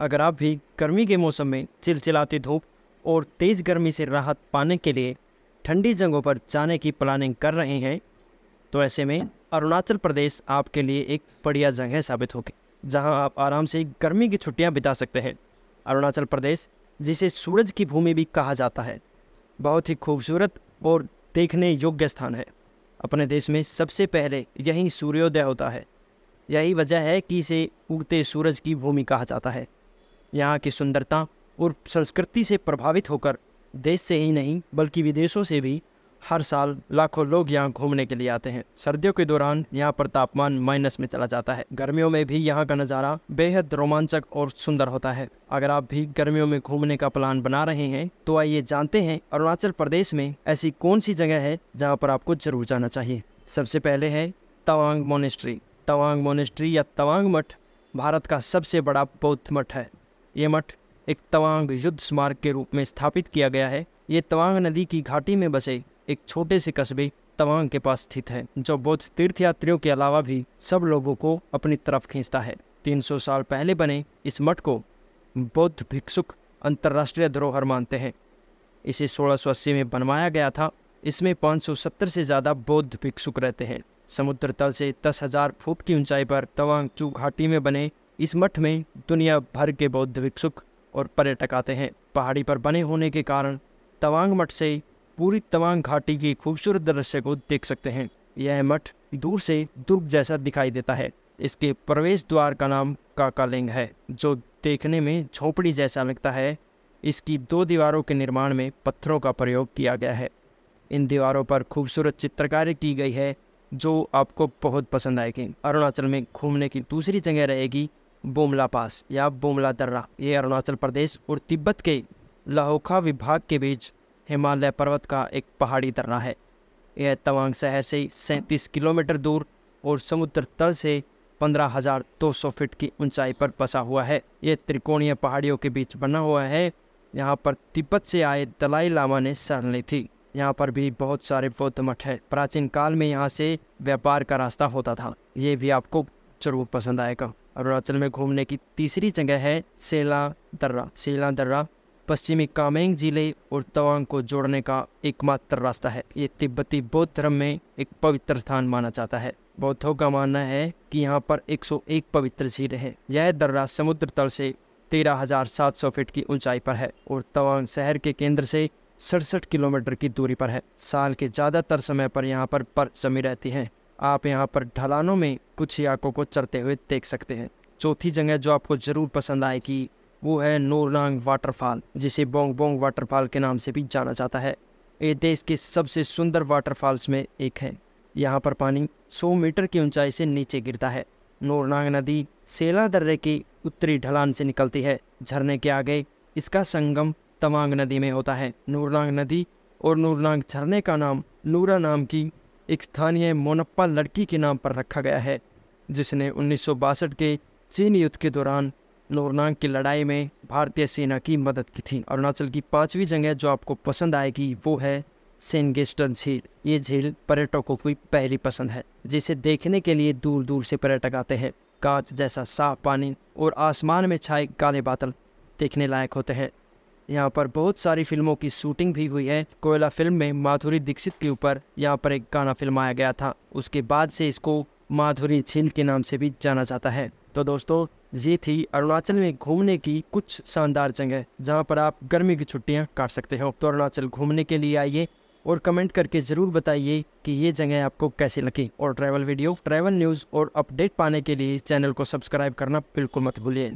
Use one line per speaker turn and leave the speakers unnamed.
अगर आप भी गर्मी के मौसम में चिलचिलाती धूप और तेज़ गर्मी से राहत पाने के लिए ठंडी जगहों पर जाने की प्लानिंग कर रहे हैं तो ऐसे में अरुणाचल प्रदेश आपके लिए एक बढ़िया जगह साबित होगी जहां आप आराम से गर्मी की छुट्टियां बिता सकते हैं अरुणाचल प्रदेश जिसे सूरज की भूमि भी कहा जाता है बहुत ही खूबसूरत और देखने योग्य स्थान है अपने देश में सबसे पहले यहीं सूर्योदय होता है यही वजह है कि इसे उगते सूरज की भूमि कहा जाता है यहाँ की सुंदरता और संस्कृति से प्रभावित होकर देश से ही नहीं बल्कि विदेशों से भी हर साल लाखों लोग यहाँ घूमने के लिए आते हैं सर्दियों के दौरान यहाँ पर तापमान माइनस में चला जाता है गर्मियों में भी यहाँ का नज़ारा बेहद रोमांचक और सुंदर होता है अगर आप भी गर्मियों में घूमने का प्लान बना रहे हैं तो आइए जानते हैं अरुणाचल प्रदेश में ऐसी कौन सी जगह है जहाँ पर आपको जरूर जाना चाहिए सबसे पहले है तवांग मोनेस्ट्री तवांग मोनेस्ट्री या तवांग मठ भारत का सबसे बड़ा बौद्ध मठ है ये मठ एक तवांग युद्ध स्मारक के रूप में स्थापित किया गया है ये तवांग नदी की घाटी में बसे एक छोटे से कस्बे तवांग के पास स्थित है जो बौद्ध तीर्थयात्रियों के अलावा भी सब लोगों को अपनी तरफ खींचता है 300 साल पहले बने इस मठ को बौद्ध भिक्षुक अंतर्राष्ट्रीय धरोहर मानते हैं इसे सोलह में बनवाया गया था इसमें 570 से ज़्यादा बौद्ध भिक्षुक रहते हैं समुद्र तल से दस हजार फुट की ऊंचाई पर तवांग चू घाटी में बने इस मठ में दुनिया भर के बौद्ध भिक्षुक और पर्यटक आते हैं पहाड़ी पर बने होने के कारण तवांग मठ से पूरी तवांग घाटी की खूबसूरत दृश्य को देख सकते हैं यह मठ दूर से दुर्ग जैसा दिखाई देता है इसके प्रवेश द्वार का नाम काकालिंग है जो देखने में झोपड़ी जैसा लगता है इसकी दो दीवारों के निर्माण में पत्थरों का प्रयोग किया गया है इन दीवारों पर खूबसूरत चित्रकारी की गई है जो आपको बहुत पसंद आएगी अरुणाचल में घूमने की दूसरी जगह रहेगी बोमला पास या बोमला दर्रा ये अरुणाचल प्रदेश और तिब्बत के लाहौखा विभाग के बीच हिमालय पर्वत का एक पहाड़ी दर्रा है यह तवांग शहर से सैंतीस किलोमीटर दूर और समुद्र तल से 15,200 फीट की ऊंचाई पर बसा हुआ है यह त्रिकोणीय पहाड़ियों के बीच बना हुआ है यहाँ पर तिब्बत से आए दलाई लामा ने शरण ली थी यहाँ पर भी बहुत सारे बौद्ध मठ है प्राचीन काल में यहाँ से व्यापार का रास्ता होता था ये भी आपको जरूर पसंद आएगा अरुणाचल में घूमने की तीसरी जगह है सेला दर्रा सेला दर्रा पश्चिमी कामेंग जिले और तवांग को जोड़ने का एकमात्र रास्ता है ये तिब्बती बौद्ध धर्म में एक पवित्र स्थान माना जाता है बौद्धों का मानना है कि यहाँ पर 101 पवित्र झील है यह दर्रा समुद्र तल से 13,700 फीट की ऊंचाई पर है और तवांग शहर के केंद्र से सड़सठ किलोमीटर की दूरी पर है साल के ज़्यादातर समय पर यहाँ पर बर्फ जमी रहती है आप यहाँ पर ढलानों में कुछ ही आंखों को चरते हुए देख सकते हैं चौथी जगह जो आपको ज़रूर पसंद आएगी वो है नोरलांग वाटरफॉल जिसे बोंग बोंग वाटरफॉल के नाम से भी जाना जाता है ये देश के सबसे सुंदर वाटरफॉल्स में एक है यहाँ पर पानी 100 मीटर की ऊंचाई से नीचे गिरता है नोरनांग नदी सेला दर्रे की उत्तरी ढलान से निकलती है झरने के आगे इसका संगम तवांग नदी में होता है नूरनांग नदी और नूरनांग झरने का नाम नूरा नाम की एक स्थानीय मोनप्पा लड़की के नाम पर रखा गया है जिसने उन्नीस के चीन युद्ध के दौरान नोरनांग की लड़ाई में भारतीय सेना की मदद की थी अरुणाचल की पांचवी जगह जो आपको पसंद आएगी वो है सेनगेस्टन झील ये झील पर्यटकों की पहली पसंद है जिसे देखने के लिए दूर दूर से पर्यटक आते हैं कांच जैसा साफ पानी और आसमान में छाए काले बादल देखने लायक होते हैं यहाँ पर बहुत सारी फिल्मों की शूटिंग भी हुई है कोयला फिल्म में माधुरी दीक्षित के ऊपर यहाँ पर एक गाना फिल्माया गया था उसके बाद से इसको माधुरी झील के नाम से भी जाना जाता है तो दोस्तों ये थी अरुणाचल में घूमने की कुछ शानदार जगह जहाँ पर आप गर्मी की छुट्टियाँ काट सकते हो तो अरुणाचल घूमने के लिए आइए और कमेंट करके ज़रूर बताइए कि ये जगह आपको कैसी लगी और ट्रैवल वीडियो ट्रैवल न्यूज़ और अपडेट पाने के लिए चैनल को सब्सक्राइब करना बिल्कुल मत भूलिए